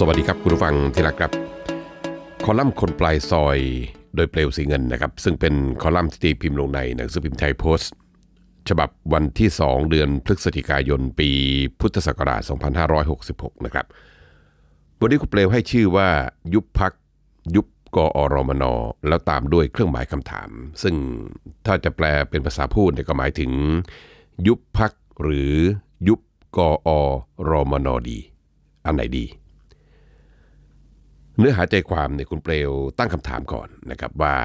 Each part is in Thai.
สวัสดีครับ คุณผู้ฟัง ที่รักครับ คอลัมน์คนปลายซอย โดยเปลวสีเงินนะครับซึ่งเป็นคอลัมน์ที่ตีพิมพ์ลงใน หนังสือพิมพ์ไทยโพสต์ ฉบับวันที่ 2 เดือนพฤศจิกายน ปีพุทธศักราช2566 นะครับวันนี้คุณเปลวให้ชื่อว่า ยุบพัก ยุบกอรมนอแล้วตามด้วยเครื่องหมายคำถาม ซึ่งถ้าจะแปลเป็นภาษาพูดก็หมายถึง ยุบพักหรือยุบกอรมนอดี อันไหนดีเนื้อหาใจความเนี่ยคุณเปลวตั้งคำถามก่อนนะครับว่า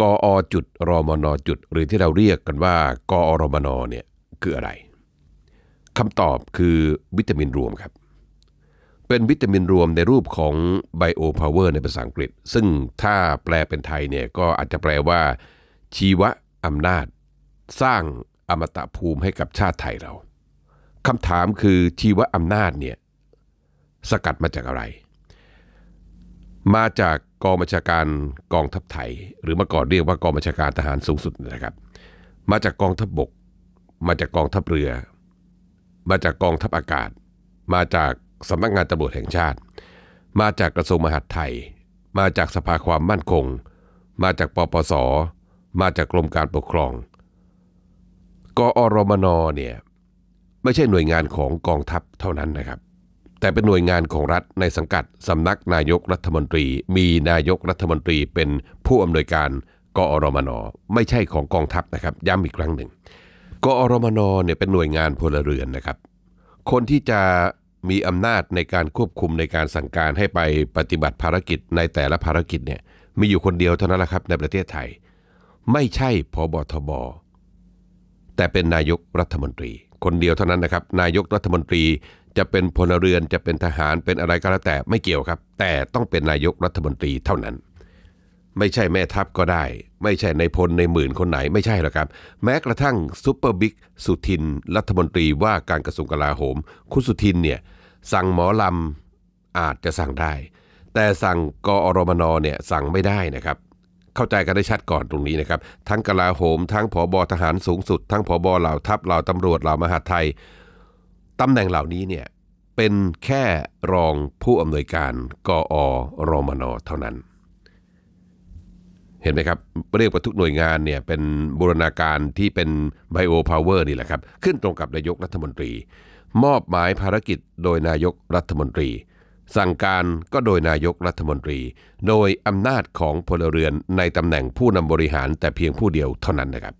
กอจุดรมนจุดหรือที่เราเรียกกันว่ากอรมนเนี่ยคืออะไรคำตอบคือวิตามินรวมครับ เป็นวิตามินรวมในรูปของไบโอพาวเวอร์ในภาษาอังกฤษ ซึ่งถ้าแปลเป็นไทยเนี่ยก็อาจจะแปลว่า ชีวะอำนาจสร้างอมตะภูมิให้กับชาติไทยเราคำถามคือชีวะอำนาจเนี่ยสกัดมาจากอะไรมาจากกองบัญชาการกองทัพไทย หรือเมื่อก่อนเรียกว่ากองบัญชาการทหารสูงสุดนะครับ มาจากกองทัพบบก มาจากกองทัพเรือ มาจากกองทัพอากาศ มาจากสำนักงานตำรวจแห่งชาติ มาจากกระทรวงมหาดไทย มาจากสภาความมั่นคง มาจากปปสมาจากกรมการปกครอง กอรมนเนี่ยไม่ใช่หน่วยงานของกองทัพเท่านั้นนะครับแต่เป็นหน่วยงานของรัฐในสังกัดสำนักนายกรัฐมนตรี มีนายกรัฐมนตรี เป็นผู้อำนวยการกอรมน ไม่ใช่ของกองทัพนะครับย้ำอีกครั้งหนึ่งกอรมนเนี่ยเป็นหน่วยงานพลเรือนนะครับ คนที่จะมีอำนาจในการควบคุมในการสั่งการให้ไปปฏิบัติภารกิจในแต่ละภารกิจเนี่ยมีอยู่คนเดียวเท่านั้นแหละครับในประเทศไทย ไม่ใช่พบทบแต่เป็นนายกรัฐมนตรี คนเดียวเท่านั้นนะครับ นายกรัฐมนตรีจะเป็นพลเรือนจะเป็นทหารเป็นอะไรก็แล้วแต่ไม่เกี่ยวครับ แต่ต้องเป็นนายกรัฐมนตรีเท่านั้น ไม่ใช่แม่ทัพก็ได้ ไม่ใช่ในพลในหมื่นคนไหนไม่ใช่หรอกครับ แม้กระทั่งซูเปอร์บิ๊กสุทินรัฐมนตรีว่าการกระทรวงกลาโหม คุณสุทินเนี่ย สั่งหมอลำอาจจะสั่งได้ แต่สั่งกอรมนเนี่ยสั่งไม่ได้นะครับ เข้าใจกันได้ชัดก่อนตรงนี้นะครับ ทั้งกลาโหมทั้งผอบอทหารสูงสุดทั้งผอบอเหล่าทัพเหล่าตำรวจเหล่ามหาไทยตำแหน่งเหล่านี้เนี่ยเป็นแค่รองผู้อำนวยการกอรมน เท่านั้นเห็นไหมครับเรียกว่าทุกหน่วยงานเนี่ยเป็นบูรณาการที่เป็นไบโอพาวเวอร์นี่แหละครับขึ้นตรงกับนายกรัฐมนตรี มอบหมายภารกิจ โดยนายกรัฐมนตรี สั่งการก็โดยนายกรัฐมนตรี โดยอำนาจของพลเรือน ในตำแหน่งผู้นำบริหาร แต่เพียงผู้เดียวเท่านั้นนะครับ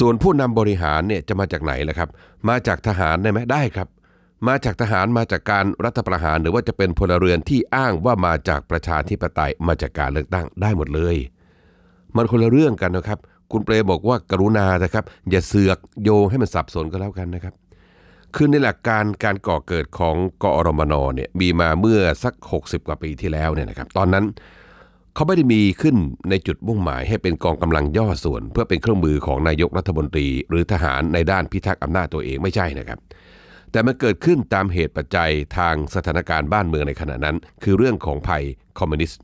ส่วนผู้นำบริหารเนี่ยจะมาจากไหนล่ะครับ มาจากทหารได้ไหมได้ครับ มาจากทหารมาจากการรัฐประหาร หรือว่าจะเป็นพลเรือนที่อ้างว่ามาจากประชาธิปไตยมาจากการเลือกตั้งได้หมดเลย มันคนละเรื่องกันนะครับ คุณเปรบอกว่ากรุณานะครับ อย่าเสือกโยงให้มันสับสนก็แล้วกันนะครับคือในหลักการการก่อเกิดของกอรมนเนี่ยมีมาเมื่อสัก 60 กว่าปีที่แล้วเนี่ยนะครับ ตอนนั้นเขาไม่ได้มีขึ้นในจุดมุ่งหมายให้เป็นกองกำลังย่อส่วนเพื่อเป็นเครื่องมือของนายกรัฐมนตรี หรือทหารในด้านพิทักษ์อำนาจตัวเองไม่ใช่นะครับ แต่มันเกิดขึ้นตามเหตุปัจจัยทางสถานการณ์บ้านเมืองในขณะนั้น คือเรื่องของภัยคอมมิวนิสต์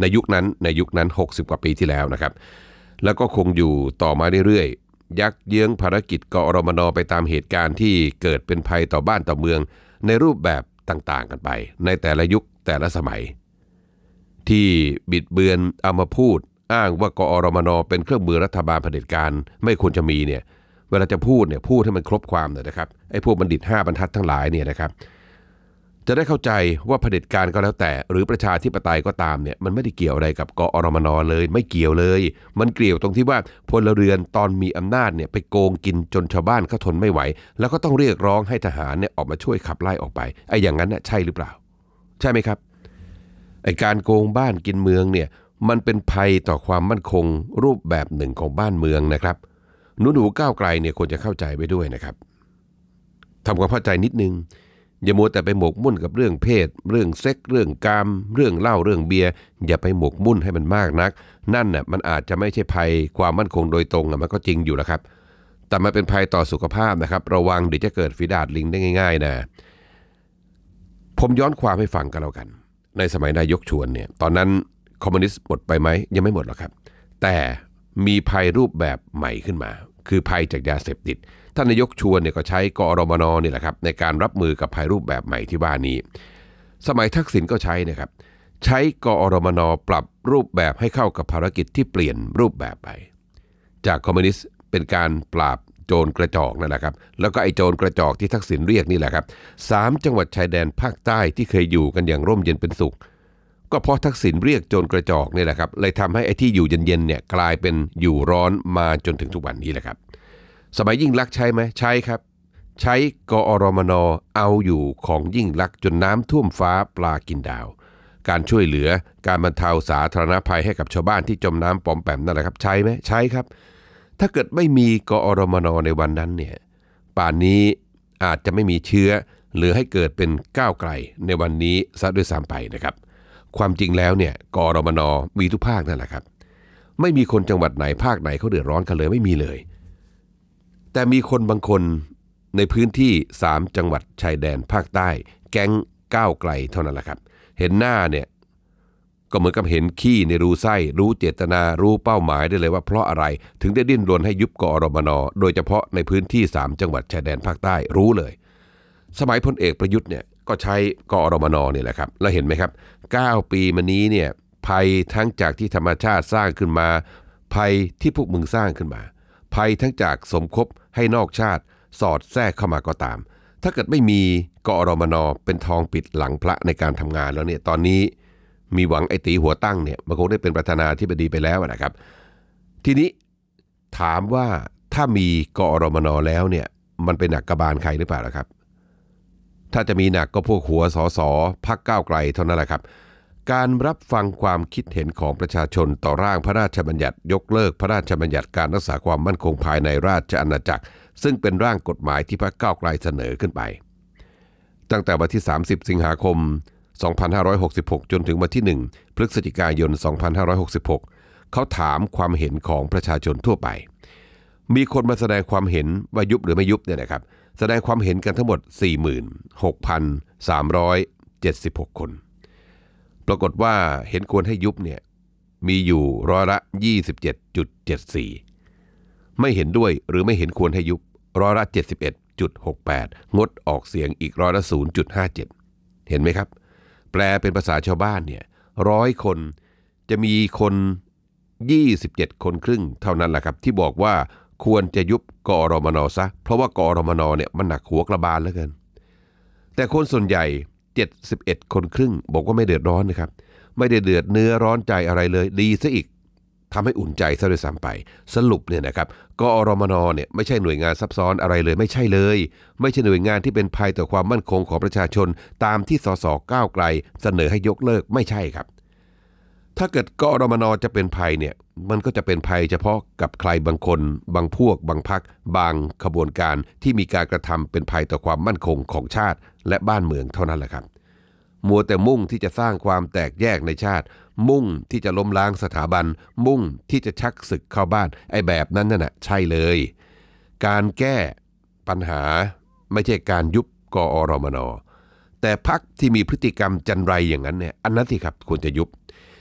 ในยุคนั้นในยุคนั้น 60 กว่าปีที่แล้วนะครับ แล้วก็คงอยู่ต่อมาเรื่อยๆยักเยื้องภารกิจกอรมนไปตามเหตุการณ์ที่เกิดเป็นภัยต่อบ้านต่อเมืองในรูปแบบต่างๆ กันไป ในแต่ละยุคแต่ละสมัยที่บิดเบือนเอามาพูด อ้างว่ากอรมน เป็นเครื่องมือรัฐบาลเผด็จการไม่ควรจะมีเนี่ยเวลาจะพูดเนี่ยพูดให้มันครบความเลยนะครับไอ้พวกบัณฑิต 5 บรรทัดทั้งหลายเนี่ยนะครับจะได้เข้าใจว่าเผด็จการก็แล้วแต่ หรือประชาธิปไตยก็ตามเนี่ยมันไม่ได้เกี่ยวอะไรกับกอรมนเลย ไม่เกี่ยวเลย มันเกี่ยวตรงที่ว่าพลเรือนตอนมีอำนาจเนี่ยไปโกงกินจนชาวบ้านเขาทนไม่ไหว แล้วก็ต้องเรียกร้องให้ทหารเนี่ยออกมาช่วยขับไล่ออกไปไอ้อย่างนั้นน่ยใช่หรือเปล่า ใช่ไหมครับไอการโกงบ้านกินเมืองเนี่ยมันเป็นภัยต่อความมั่นคงรูปแบบหนึ่งของบ้านเมืองนะครับหนูหนูก้าวไกลเนี่ยควรจะเข้าใจไปด้วยนะครับทำความเข้าใจนิดนึงอย่ามัวแต่ไปหมกมุ่นกับเรื่องเพศ เรื่องเซ็ก เรื่องกาม เรื่องเหล้าเรื่องเบียร์อย่าไปหมกมุ่นให้มันมากนัก นั่นน่ะมันอาจจะไม่ใช่ภัยความมั่นคงโดยตรงอ่ะมันก็จริงอยู่แล้วครับ แต่มันเป็นภัยต่อสุขภาพนะครับ ระวังเดี๋ยวจะเกิดฝีดาดลิงได้ง่ายๆนะผมย้อนความให้ฟังกันแล้วกันในสมัยนายกชวนเนี่ย ตอนนั้นคอมมิวนิสต์หมดไปไหม ยังไม่หมดหรอกครับ แต่มีภัยรูปแบบใหม่ขึ้นมา คือภัยจากยาเสพติด ท่านนายกชวนเนี่ยก็ใช้กอรมนนี่แหละครับในการรับมือกับภัยรูปแบบใหม่ที่ว่านี้ สมัยทักษิณก็ใช้นะครับ ใช้กอรมนปรับรูปแบบให้เข้ากับภารกิจที่เปลี่ยนรูปแบบไป จากคอมมิวนิสต์เป็นการปราบโจรกระจอกนั่นแหละครับ แล้วก็ไอโจรกระจอกที่ทักษิณเรียกนี่แหละครับสามจังหวัดชายแดนภาคใต้ที่เคยอยู่กันอย่างร่มเย็นเป็นสุข ก็เพราะทักษิณเรียกโจรกระจอกนี่แหละครับ เลยทำให้ไอ้ที่อยู่เย็นๆเนี่ยกลายเป็นอยู่ร้อนมาจนถึงทุกวันนี้แหละครับ สมัยยิ่งรักใช่ไหมใช่ครับ ใช้กอรมนเอาอยู่ของยิ่งรักจนน้ำท่วมฟ้าปลากินดาว การช่วยเหลือการบรรเทาสาธารณภัยให้กับชาวบ้านที่จมน้ำปอมแปมนั่นแหละครับ ใช่ไหมใช่ครับถ้าเกิดไม่มีกอรมนในวันนั้นเนี่ยป่านนี้อาจจะไม่มีเชื้อ หรือให้เกิดเป็นก้าวไกลในวันนี้ซะด้วยซ้ำไปนะครับความจริงแล้วเนี่ยกอรมนมีทุกภาคนั่นแหละครับ ไม่มีคนจังหวัดไหนภาคไหนเขาเดือดร้อนกันเลยไม่มีเลย แต่มีคนบางคนในพื้นที่ 3 จังหวัดชายแดนภาคใต้แก๊งก้าวไกลเท่านั้นแหละครับเห็นหน้าเนี่ยก็เหมือนกับเห็นขี้ในรูไส้รู้เจตนารู้เป้าหมายได้เลยว่าเพราะอะไรถึงได้ดิ้นรนให้ยุบกอรมนโดยเฉพาะในพื้นที่ 3 จังหวัดชายแดนภาคใต้ รู้เลย สมัยพลเอกประยุทธ์เนี่ย ก็ใช้กอรมนเนี่ยแหละครับ แล้วเห็นไหมครับ 9 ปีมานี้เนี่ยภัยทั้งจากที่ธรรมชาติสร้างขึ้นมา ภัยที่พวกมึงสร้างขึ้นมา ภัยทั้งจากสมคบให้นอกชาติสอดแทรกเข้ามาก็ตาม ถ้าเกิดไม่มีกอรมนเป็นทองปิดหลังพระในการทำงานแล้วเนี่ยตอนนี้มีหวังไอตีหัวตั้งเนี่ยมันคงได้เป็นประธานาธิบดีไปแล้วนะครับ ทีนี้ถามว่าถ้ามีกอรมนแล้วเนี่ยมันเป็นหนักกระบาลใครหรือเปล่าล่ะครับ ถ้าจะมีหนักก็พวกหัวสอสอพักก้าวไกลเท่านั้นแหละครับ การรับฟังความคิดเห็นของประชาชนต่อร่างพระราชบัญญัติยกเลิกพระราชบัญญัติการรักษาความมั่นคงภายในราชอาณาจักร ซึ่งเป็นร่างกฎหมายที่พรรคก้าไกลเสนอขึ้นไป ตั้งแต่วันที่ 30 สิงหาคม2566 จนถึงวันที่ 1พฤศจิกายน 2566 เขาถามความเห็นของประชาชนทั่วไป มีคนมาแสดงความเห็นว่ายุบหรือไม่ยุบเนี่ยนะครับ แสดงความเห็นกันทั้งหมด 46,376 คน ปรากฏว่าเห็นควรให้ยุบเนี่ยมีอยู่ร้อยละ 27.74 ไม่เห็นด้วยหรือไม่เห็นควรให้ยุบร้อยละ 71.68 งดออกเสียงอีกร้อยละ 0.57 เห็นไหมครับแปลเป็นภาษาชาวบ้านเนี่ยร้อยคนจะมีคน 27 คนครึ่งเท่านั้นแหละครับ ที่บอกว่าควรจะยุบกอรมนซะเพราะว่ากอรมนเนี่ยมันหนักหัวกระบาลเหลือเกิน แต่คนส่วนใหญ่ 71 คนครึ่ง บอกว่าไม่เดือดร้อนนะครับ ไม่ได้เดือดเนื้อร้อนใจอะไรเลย ดีซะอีกทำให้อุ่นใจซะด้วยซ้ำไป สรุปเนี่ยนะครับ กอรมนเนี่ยไม่ใช่หน่วยงานซับซ้อนอะไรเลย ไม่ใช่เลย ไม่ใช่หน่วยงานที่เป็นภัยต่อความมั่นคงของประชาชน ตามที่สสก้าวไกล เสนอให้ยกเลิกไม่ใช่ครับ ถ้าเกิดกอรมนจะเป็นภัยเนี่ยมันก็จะเป็นภัย เฉพาะกับใครบางคน บางพวก บางพักบางขบวนการที่มีการกระทำเป็นภัยต่อความมั่นคงของชาติและบ้านเมืองเท่านั้นแหละครับมัวแต่มุ่งที่จะสร้างความแตกแยกในชาติมุ่งที่จะล้มล้างสถาบัน มุ่งที่จะชักศึกเข้าบ้าน ไอ้แบบนั้นนั่นะใช่เลย การแก้ปัญหาไม่ใช่การยุบกอรมน แต่พักที่มีพฤติกรรมจันไรอย่างนั้นเนี่ยอันนั้นสิครับควรจะยุบ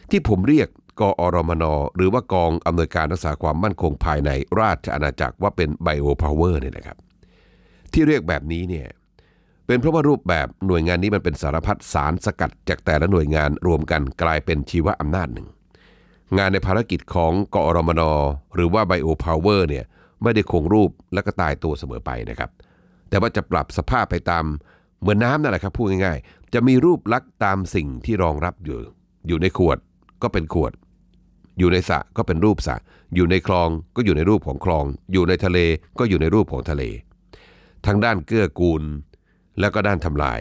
ที่ผมเรียกกอรมนหรือว่ากองอำนวยการรักษาความมั่นคงภายในราชอาณาจักรว่าเป็นไบโอพาวเวอร์เนี่ยนะครับ ที่เรียกแบบนี้เนี่ยเป็นเพราะว่ารูปแบบหน่วยงานนี้มันเป็นสารพัดสารสกัด จากแต่ละหน่วยงานรวมกันกลายเป็นชีวะอำนาจหนึ่ง งานในภารกิจของกอรมนหรือว่าไบโอพาวเวอร์เนี่ยไม่ได้คงรูปและก็ตายตัวเสมอไปนะครับ แต่ว่าจะปรับสภาพไปตามเหมือนน้ำนั่นแหละครับพูดง่ายๆ จะมีรูปลักษ์ตามสิ่งที่รองรับอยู่ อยู่ในขวดก็เป็นขวด อยู่ในสระก็เป็นรูปสระอยู่ในคลองก็อยู่ในรูปของคลอง อยู่ในทะเลก็อยู่ในรูปของทะเล ทางด้านเกื้อกูลแล้วก็ด้านทำลาย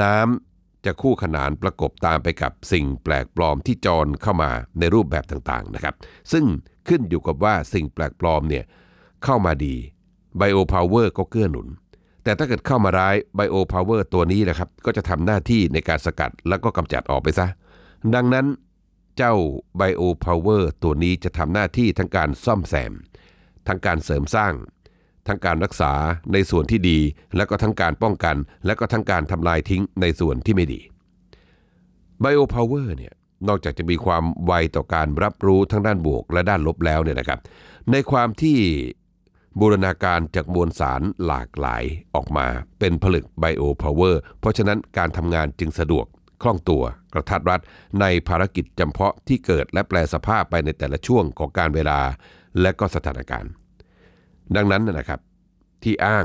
น้ำจะคู่ขนานประกบตามไปกับสิ่งแปลกปลอมที่จรเข้ามาในรูปแบบต่างๆนะครับ ซึ่งขึ้นอยู่กับว่าสิ่งแปลกปลอมเนี่ยเข้ามาดีไบโอพาวเวอร์ก็เกื้อหนุน แต่ถ้าเกิดเข้ามาร้ายไบโอพาวเวอร์ตัวนี้นะครับ ก็จะทำหน้าที่ในการสกัดแล้วก็กำจัดออกไปซะ ดังนั้นเจ้าไบโอพาวเวอร์ตัวนี้จะทำหน้าที่ทั้งการซ่อมแซมทั้งการเสริมสร้างทั้งการรักษาในส่วนที่ดีและก็ทั้งการป้องกัน และก็ทั้งการทำลายทิ้งในส่วนที่ไม่ดีไบโอพาวเวอร์เนี่ยนอกจากจะมีความไวต่อการรับรู้ทั้งด้านบวกและด้านลบแล้วเนี่ยนะครับในความที่บูรณาการจากมวลสารหลากหลายออกมาเป็นผลึกไบโอพาวเวอร์เพราะฉะนั้นการทำงานจึงสะดวกคล่องตัว กระทัดรัดในภารกิจจำเพาะที่เกิดและแปลสภาพไปในแต่ละช่วงของการเวลา และก็สถานการณ์ดังนั้นนะครับที่อ้าง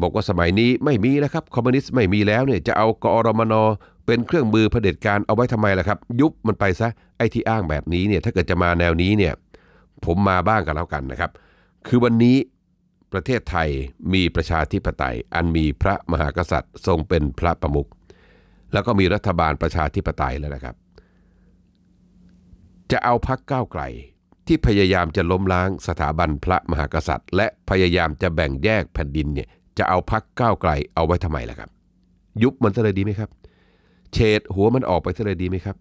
บอกว่าสมัยนี้ไม่มีแล้วครับคอมมิวนิสต์ไม่มีแล้วเนี่ยจะเอากอรมนเป็นเครื่องมือเผด็จการเอาไว้ทำไมล่ะครับ ยุบมันไปซะไอ้ที่อ้างแบบนี้เนี่ยถ้าเกิดจะมาแนวนี้เนี่ยผมมาบ้างกันแล้วกันนะครับ คือวันนี้ประเทศไทยมีประชาธิปไตย อันมีพระมหากษัตริย์ทรงเป็นพระประมุข แล้วก็มีรัฐบาลประชาธิปไตยแล้วนะครับ จะเอาพักก้าวไกลที่พยายามจะล้มล้างสถาบันพระมหากษัตริย์ และพยายามจะแบ่งแยกแผ่นดินเนี่ยจะเอาพักก้าวไกลเอาไว้ทำไมล่ะครับ ยุบมันซะเลยดีไหมครับเฉดหัวมันออกไปซะเลยดีไหมครับ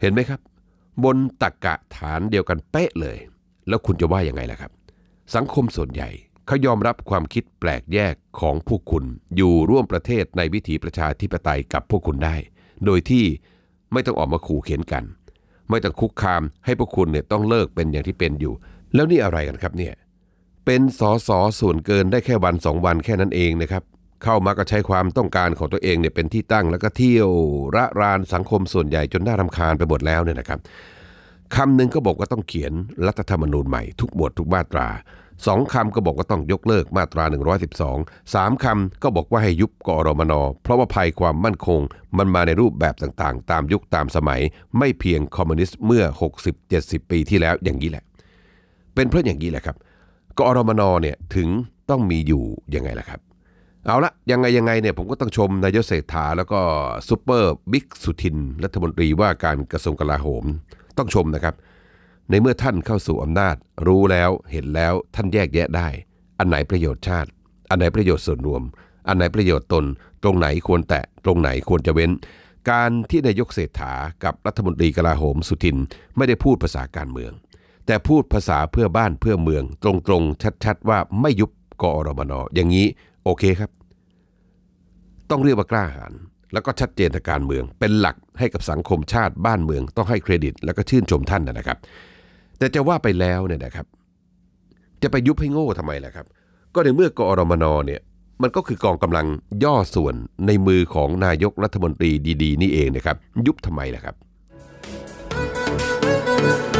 เห็นไหมครับ บนตะกกะฐานเดียวกันเป๊ะเลย แล้วคุณจะว่ายังไงล่ะครับ สังคมส่วนใหญ่เขายอมรับความคิดแปลกแยกของพวกคุณ อยู่ร่วมประเทศในวิถีประชาธิปไตยกับพวกคุณได้ โดยที่ไม่ต้องออกมาขู่เข็นกันไม่ต้องคุกคามให้พวกคุณเนี่ยต้องเลิกเป็นอย่างที่เป็นอยู่ แล้วนี่อะไรกันครับเนี่ยเป็นสอสอส่วนเกินได้แค่วันสองวันแค่นั้นเองนะครับเข้ามาก็ใช้ความต้องการของตัวเองเนี่ยเป็นที่ตั้งแล้วก็เที่ยวระรานสังคมส่วนใหญ่จนน่ารำคาญไปหมดแล้วเนี่ยนะครับคำหนึ่งก็บอกว่าต้องเขียนรัฐธรรมนูญใหม่ทุกบททุกมาตราสองคำก็บอกว่าต้องยกเลิกมาตรา 112สามคำก็บอกว่าให้ยุบกอรมนเพราะว่าภัยความมั่นคงมันมาในรูปแบบต่างๆ ตามยุคตามสมัย ไม่เพียงคอมมิวนิสต์เมื่อ 60-70 ปีที่แล้ว อย่างนี้แหละ เป็นเพราะอย่างนี้แหละครับกอรมนเนี่ยถึงต้องมีอยู่ยังไงล่ะครับ เอาละยังไงยังไงเนี่ยผมก็ต้องชม นายกเศรษฐาแล้วก็ซูเปอร์บิ๊กสุทิน รัฐมนตรีว่าการกระทรวงกลาโหม ต้องชมนะครับเในเมื่อท่านเข้าสู่อำนาจ รู้แล้วเห็นแล้วท่านแยกแยะได้ อันไหนประโยชน์ชาติ อันไหนประโยชน์ส่วนรวม อันไหนประโยชน์ตนตรงไหนควรแตะตรงไหนควรจะเว้น การที่นายกเศรษฐา กับรัฐมนตรีกลาโหมสุทิน ไม่ได้พูดภาษาการเมือง แต่พูดภาษาเพื่อบ้านเพื่อเมือง ตรงๆชัด ๆ ว่าไม่ยุบกอรมนอย่างนี้โอเคครับ ต้องเรียกว่ากล้าหาญแล้วก็ชัดเจนทางการเมือง เป็นหลักให้กับสังคมชาติบ้านเมือง ต้องให้เครดิต แล้วก็ชื่นชมท่านนะครับแต่จะว่าไปแล้วเนี่ยนะครับ จะไปยุบให้โง่ทำไมล่ะครับ ก็ในเมื่อกอรมนเนี่ย มันก็คือกองกำลังย่อส่วนในมือของนายกรัฐมนตรีดี ๆ นี่เองนะครับ ยุบทำไมล่ะครับ